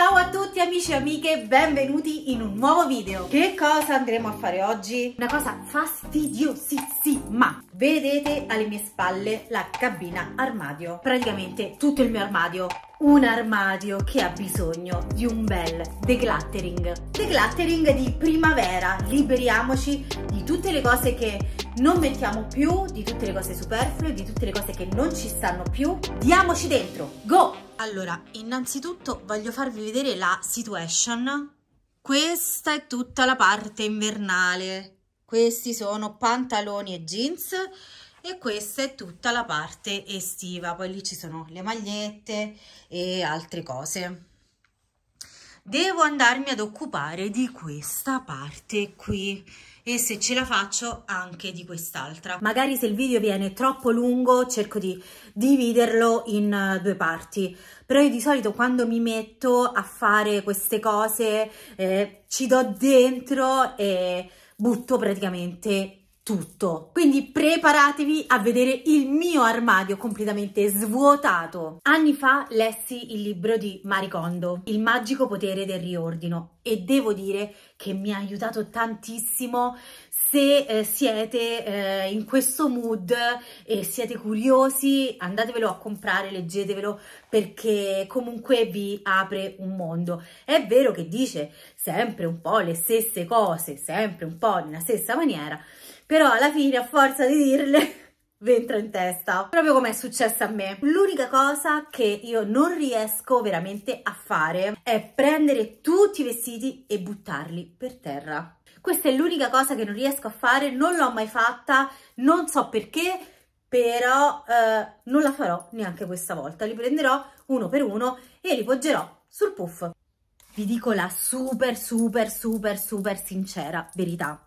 Ciao a tutti amici e amiche, benvenuti in un nuovo video. Che cosa andremo a fare oggi? Una cosa fastidiosissima. Vedete alle mie spalle la cabina armadio, praticamente tutto il mio armadio un armadio che ha bisogno di un bel decluttering. Decluttering di primavera, liberiamoci di tutte le cose che non mettiamo più, di tutte le cose superflue, di tutte le cose che non ci stanno più. Diamoci dentro, go! Allora, innanzitutto voglio farvi vedere la situation. Questa è tutta la parte invernale. Questi sono pantaloni e jeans e questa è tutta la parte estiva poi lì ci sono le magliette e altre cose devo andarmi ad occupare di questa parte qui e se ce la faccio anche di quest'altra. Magari se il video viene troppo lungo cerco di dividerlo in eh, due parti, però io di solito quando mi metto a fare queste cose eh, ci do dentro e butto praticamente tutto. Quindi preparatevi a vedere il mio armadio completamente svuotato. Anni fa lessi il libro di Marie Maricondo, Il magico potere del riordino, e devo dire che mi ha aiutato tantissimo se eh, siete eh, in questo mood e siete curiosi, andatevelo a comprare, leggetevelo perché comunque vi apre un mondo. È vero che dice sempre un po' le stesse cose, sempre un po' nella stessa maniera, però alla fine a forza di dirle ventro in testa, proprio come è successo a me. L'unica cosa che io non riesco veramente a fare è prendere tutti i vestiti e buttarli per terra. Questa è l'unica cosa che non riesco a fare, non l'ho mai fatta, non so perché, però eh, non la farò neanche questa volta. Li prenderò uno per uno e li poggerò sul puff. Vi dico la super, super, super, super sincera verità.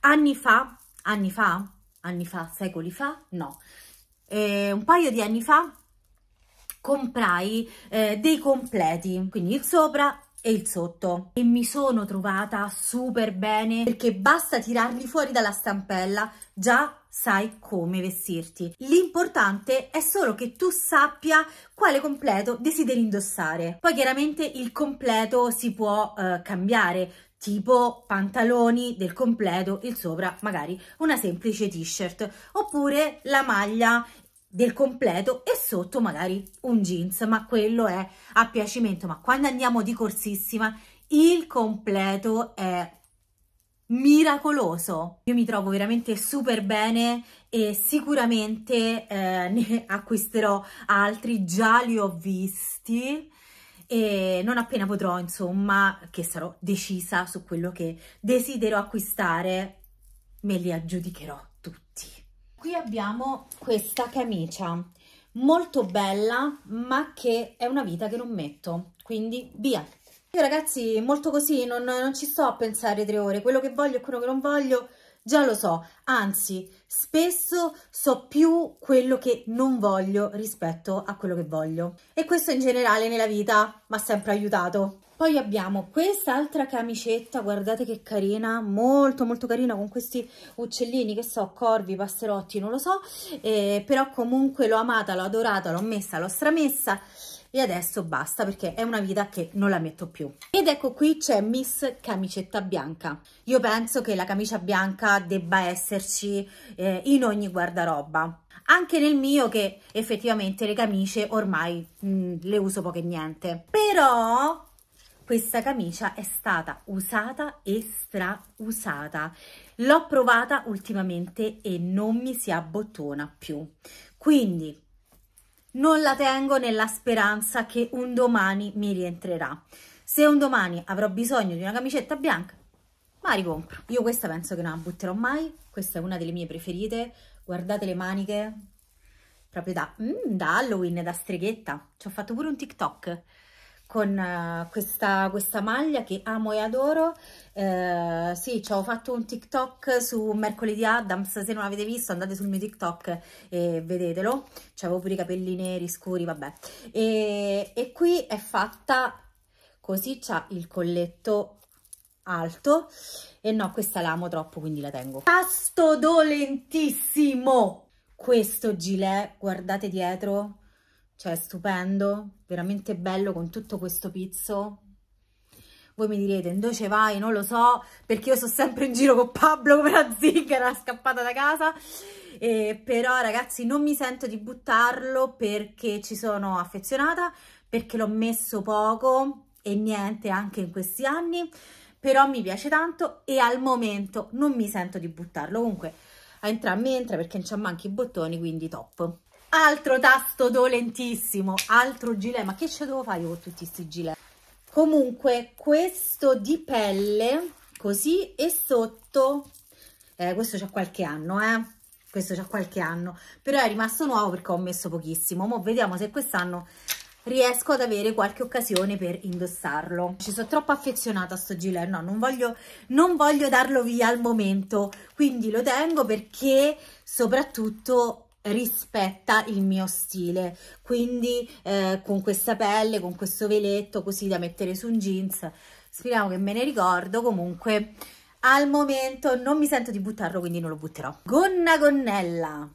Anni fa anni fa, anni fa, secoli fa, no, eh, un paio di anni fa comprai eh, dei completi, quindi il sopra e il sotto e mi sono trovata super bene perché basta tirarli fuori dalla stampella già sai come vestirti l'importante è solo che tu sappia quale completo desideri indossare poi chiaramente il completo si può eh, cambiare tipo pantaloni del completo, il sopra magari una semplice t-shirt, oppure la maglia del completo e sotto magari un jeans, ma quello è a piacimento, ma quando andiamo di corsissima il completo è miracoloso. Io mi trovo veramente super bene e sicuramente eh, ne acquisterò altri, già li ho visti e non appena potrò, insomma, che sarò decisa su quello che desidero acquistare, me li aggiudicherò tutti. Qui abbiamo questa camicia, molto bella, ma che è una vita che non metto, quindi via. Io ragazzi, molto così, non, non ci sto a pensare tre ore, quello che voglio e quello che non voglio Già lo so, anzi, spesso so più quello che non voglio rispetto a quello che voglio. E questo in generale nella vita mi ha sempre aiutato. Poi abbiamo quest'altra camicetta, guardate che carina, molto molto carina con questi uccellini che so, corvi, passerotti, non lo so, eh, però comunque l'ho amata, l'ho adorata, l'ho messa, l'ho stramessa e adesso basta perché è una vita che non la metto più. Ed ecco qui c'è Miss Camicetta Bianca. Io penso che la camicia bianca debba esserci eh, in ogni guardaroba anche nel mio che effettivamente le camicie ormai mh, mm, le uso poche niente però questa camicia è stata usata e strausata l'ho provata ultimamente e non mi si abbottona più quindi non la tengo nella speranza che un domani mi rientrerà. Se un domani avrò bisogno di una camicetta bianca, ma ricompro. Io questa penso che non la butterò mai, questa è una delle mie preferite. Guardate le maniche, proprio da, mm, da Halloween, da streghetta. Ci ho fatto pure un TikTok con uh, questa, questa, maglia che amo e adoro. Uh, sì, ci ho fatto un TikTok su Mercoledì Adams, se non l'avete visto andate sul mio TikTok e vedetelo. C'avevo pure i capelli neri scuri, vabbè. E, e qui è fatta così, c'ha il colletto alto e no, questa l'amo troppo, quindi la tengo. Tasto dolentissimo! Questo gilet, guardate dietro, cioè stupendo, veramente bello con tutto questo pizzo. Voi mi direte, invece vai, non lo so, perché io sono sempre in giro con Pablo come la zingara scappata da casa, eh, però ragazzi non mi sento di buttarlo perché ci sono affezionata, perché l'ho messo poco e niente anche in questi anni, però mi piace tanto e al momento non mi sento di buttarlo, comunque a entrambi entra perché non c'è manchi i bottoni, quindi top. Altro tasto dolentissimo, altro gilet. Ma che ce devo fare io con tutti questi gilet? Comunque, questo di pelle, così, e sotto... Eh, questo c'ha qualche anno, eh? Questo c'ha qualche anno. Però è rimasto nuovo perché ho messo pochissimo. Mo' vediamo se quest'anno riesco ad avere qualche occasione per indossarlo. Ci sono troppo affezionata a sto gilet, no, non voglio, non voglio darlo via al momento, quindi lo tengo perché soprattutto rispetta il mio stile quindi eh, con questa pelle con questo veletto così da mettere su un jeans speriamo che me ne ricordo comunque al momento non mi sento di buttarlo quindi non lo butterò gonna gonnella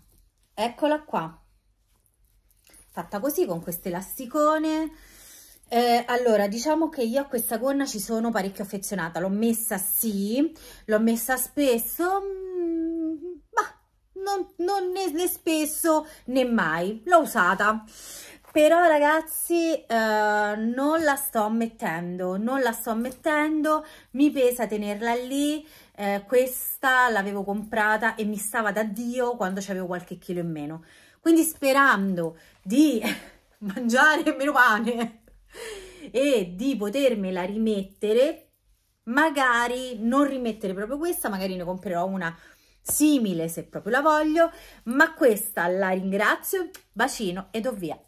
eccola qua fatta così con questo elasticone eh, allora, diciamo che io a questa gonna ci sono parecchio affezionata, l'ho messa sì, l'ho messa spesso, non, non né, né spesso né mai, l'ho usata però ragazzi eh, non la sto mettendo non la sto mettendo mi pesa tenerla lì eh, questa l'avevo comprata e mi stava da dio quando c'avevo qualche chilo in meno quindi sperando di mangiare meno pane e di potermela rimettere magari non rimettere proprio questa magari ne comprerò una simile se proprio la voglio, ma questa la ringrazio, bacino ed ovvia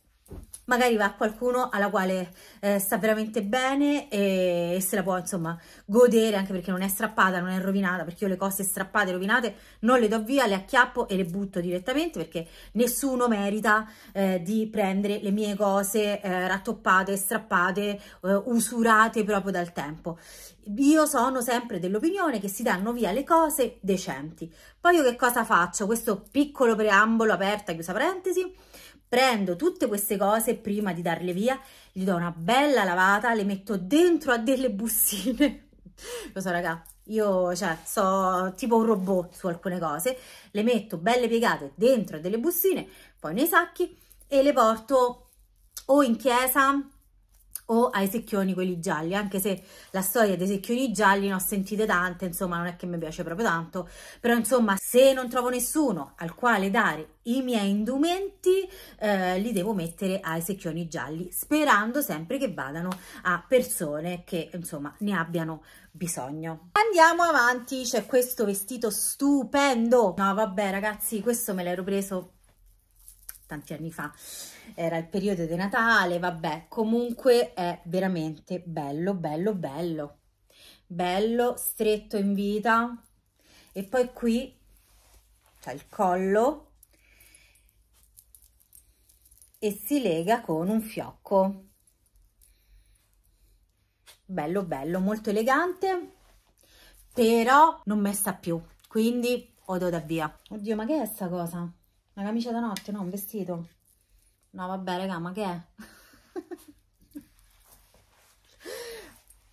magari va a qualcuno alla quale eh, sta veramente bene e, e, se la può insomma godere anche perché non è strappata, non è rovinata, perché io le cose strappate, rovinate non le do via, le acchiappo e le butto direttamente perché nessuno merita eh, di prendere le mie cose eh, rattoppate, strappate, eh, usurate proprio dal tempo. Io sono sempre dell'opinione che si danno via le cose decenti. Poi io che cosa faccio? Questo piccolo preambolo aperta, chiusa parentesi, Prendo tutte queste cose prima di darle via, gli do una bella lavata, le metto dentro a delle bussine. Lo so, raga, io cioè, so tipo un robot su alcune cose, le metto belle piegate dentro a delle bussine, poi nei sacchi e le porto o in chiesa o ai secchioni quelli gialli, anche se la storia dei secchioni gialli ne ho sentite tante, insomma non è che mi piace proprio tanto, però insomma se non trovo nessuno al quale dare i miei indumenti eh, li devo mettere ai secchioni gialli, sperando sempre che vadano a persone che insomma ne abbiano bisogno. Andiamo avanti, c'è questo vestito stupendo, no vabbè ragazzi questo me l'ero preso tanti anni fa, era il periodo di Natale, vabbè, comunque è veramente bello, bello, bello, bello, stretto in vita e poi qui c'è il collo e si lega con un fiocco. Bello, bello, molto elegante, però non me sta più, quindi odo da via. Oddio, ma che è sta cosa? Una camicia da notte, no, un vestito. No, vabbè, raga, ma che è?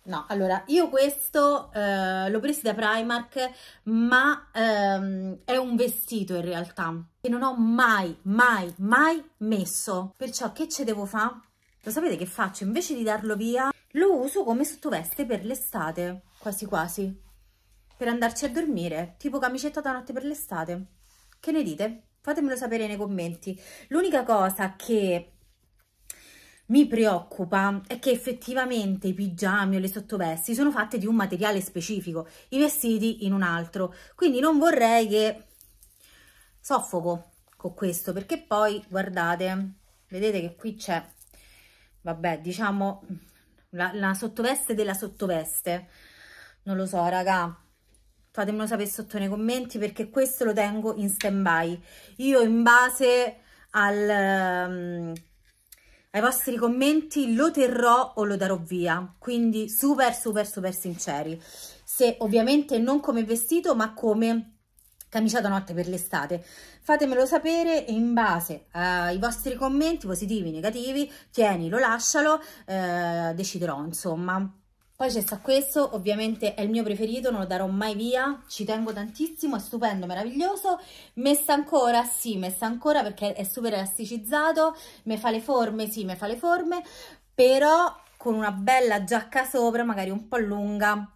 No, allora, io questo eh, l'ho preso da Primark, ma ehm, è un vestito in realtà, che non ho mai, mai, mai messo. Perciò che ce devo fare? Lo sapete che faccio? Invece di darlo via, lo uso come sottoveste per l'estate, quasi quasi, per andarci a dormire, tipo camicetta da notte per l'estate. Che ne dite? fatemelo sapere nei commenti. L'unica cosa che mi preoccupa è che effettivamente i pigiami o le sottovesti sono fatte di un materiale specifico, i vestiti in un altro, quindi non vorrei che soffoco con questo, perché poi guardate, vedete che qui c'è, vabbè, diciamo la, la sottoveste della sottoveste, non lo so raga, fatemelo sapere sotto nei commenti perché questo lo tengo in stand by io in base al, um, ai vostri commenti lo terrò o lo darò via quindi super super super sinceri se ovviamente non come vestito ma come camicia da notte per l'estate fatemelo sapere e in base eh, ai vostri commenti positivi negativi tienilo lascialo eh, deciderò insomma poi c'è sta questo, ovviamente è il mio preferito, non lo darò mai via, ci tengo tantissimo, è stupendo, meraviglioso. Messa ancora? Sì, messa ancora perché è super elasticizzato, mi fa le forme, sì, mi fa le forme, però con una bella giacca sopra, magari un po' lunga,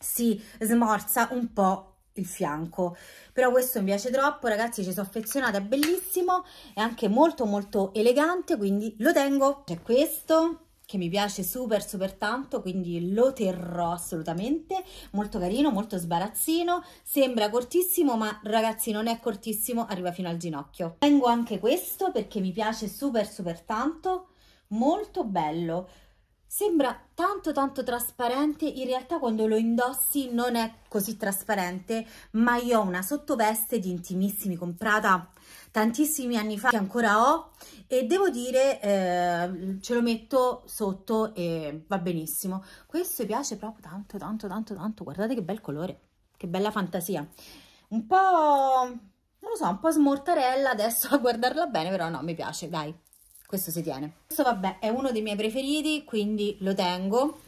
si smorza un po' il fianco però questo mi piace troppo ragazzi ci sono affezionata è bellissimo è anche molto molto elegante quindi lo tengo c'è questo che mi piace super super tanto, quindi lo terrò assolutamente, molto carino, molto sbarazzino, sembra cortissimo ma ragazzi non è cortissimo, arriva fino al ginocchio. Tengo anche questo perché mi piace super super tanto, molto bello, sembra tanto tanto trasparente, in realtà quando lo indossi non è così trasparente, ma io ho una sottoveste di intimissimi comprata tantissimi anni fa che ancora ho e devo dire eh, ce lo metto sotto e va benissimo questo mi piace proprio tanto tanto tanto tanto guardate che bel colore che bella fantasia un po' non lo so un po' smortarella adesso a guardarla bene però no mi piace dai questo si tiene questo vabbè è uno dei miei preferiti quindi lo tengo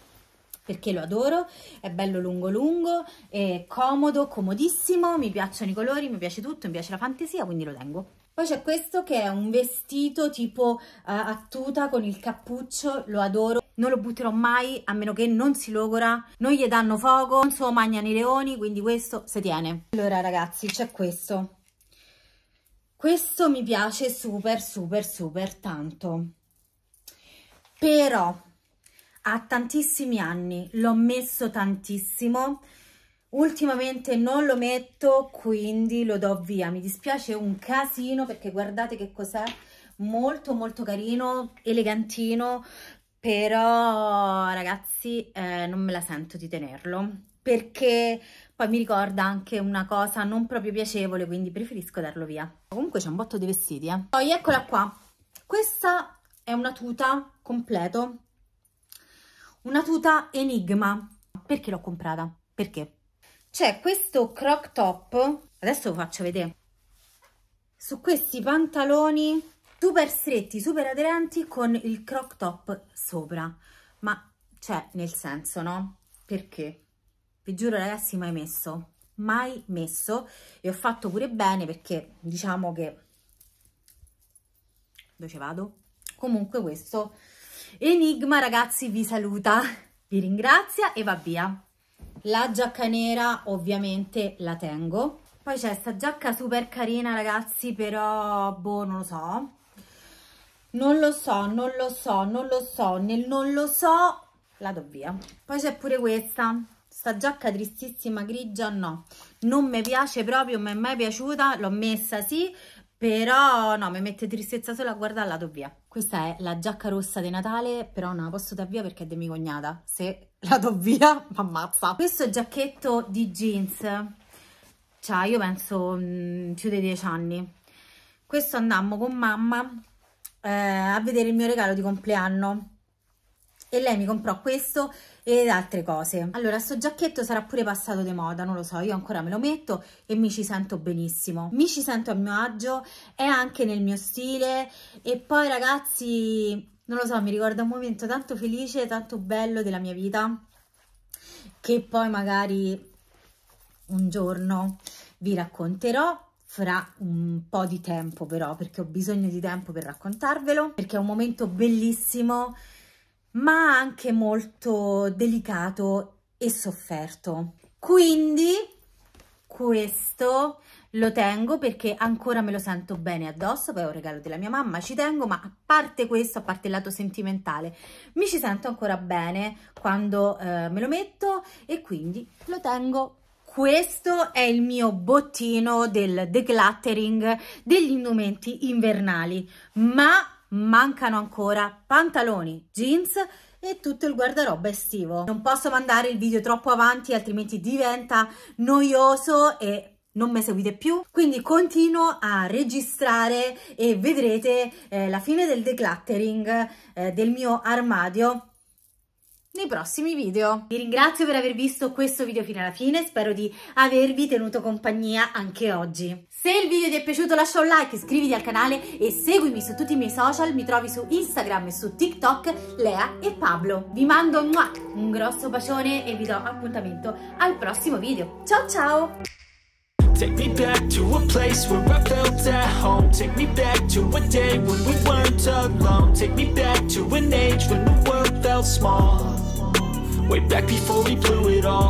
perché lo adoro, è bello lungo lungo, è comodo, comodissimo, mi piacciono i colori, mi piace tutto, mi piace la fantasia, quindi lo tengo. Poi c'è questo che è un vestito tipo uh, eh, a tuta con il cappuccio, lo adoro. Non lo butterò mai a meno che non si logora, non gli danno fuoco, non so, lo mangiano i leoni, quindi questo si tiene. Allora ragazzi c'è questo. Questo mi piace super super super tanto. Però a tantissimi anni, l'ho messo tantissimo Ultimamente non lo metto, quindi lo do via. Mi dispiace un casino perché guardate che cos'è. Molto molto carino, elegantino, però ragazzi eh, non me la sento di tenerlo perché poi mi ricorda anche una cosa non proprio piacevole, quindi preferisco darlo via. Comunque c'è un botto di vestiti, eh. Poi eccola qua. Questa è una tuta completo, una tuta enigma. Perché l'ho comprata? Perché? c'è questo croc top adesso lo faccio vedere su questi pantaloni super stretti super aderenti con il croc top sopra ma c'è nel senso no perché vi giuro ragazzi mai messo mai messo e ho fatto pure bene perché diciamo che dove ci vado comunque questo enigma ragazzi vi saluta vi ringrazia e va via la giacca nera ovviamente la tengo. Poi c'è questa giacca super carina ragazzi, però boh non lo so. Non lo so, non lo so, non lo so, nel non lo so la do via. Poi c'è pure questa, sta giacca tristissima grigia no. Non mi piace proprio, mi è mai piaciuta, l'ho messa sì, però no, mi mette tristezza solo a guardarla, do via. Questa è la giacca rossa di Natale, però non la posso dar via perché è di mia cognata. Se la do via, mi ammazza. Questo giacchetto di jeans, cioè io penso mh, mm, più di dieci anni. Questo andammo con mamma eh, a vedere il mio regalo di compleanno e lei mi comprò questo ed altre cose. Allora, sto giacchetto sarà pure passato di moda, non lo so, io ancora me lo metto e mi ci sento benissimo. Mi ci sento a mio agio, è anche nel mio stile e poi ragazzi, non lo so, mi ricorda un momento tanto felice, tanto bello della mia vita che poi magari un giorno vi racconterò fra un po' di tempo però perché ho bisogno di tempo per raccontarvelo perché è un momento bellissimo ma anche molto delicato e sofferto. Quindi questo lo tengo perché ancora me lo sento bene addosso, poi è un regalo della mia mamma, ci tengo, ma a parte questo, a parte il lato sentimentale, mi ci sento ancora bene quando eh, me lo metto e quindi lo tengo. Questo è il mio bottino del decluttering degli indumenti invernali, ma mancano ancora pantaloni, jeans e tutto il guardaroba estivo. Non posso mandare il video troppo avanti altrimenti diventa noioso e non mi seguite più quindi continuo a registrare e vedrete eh, la fine del decluttering eh, del mio armadio nei prossimi video. Vi ringrazio per aver visto questo video fino alla fine, spero di avervi tenuto compagnia anche oggi. Se il video ti è piaciuto lascia un like, iscriviti al canale e seguimi su tutti i miei social, mi trovi su Instagram e su TikTok Lea e Pablo. Vi mando un grosso bacione e vi do appuntamento al prossimo video. Ciao ciao! Take me back to a place where I felt at home Take me back to a day when we weren't alone Take me back to an age when the world felt small Way back before we blew it all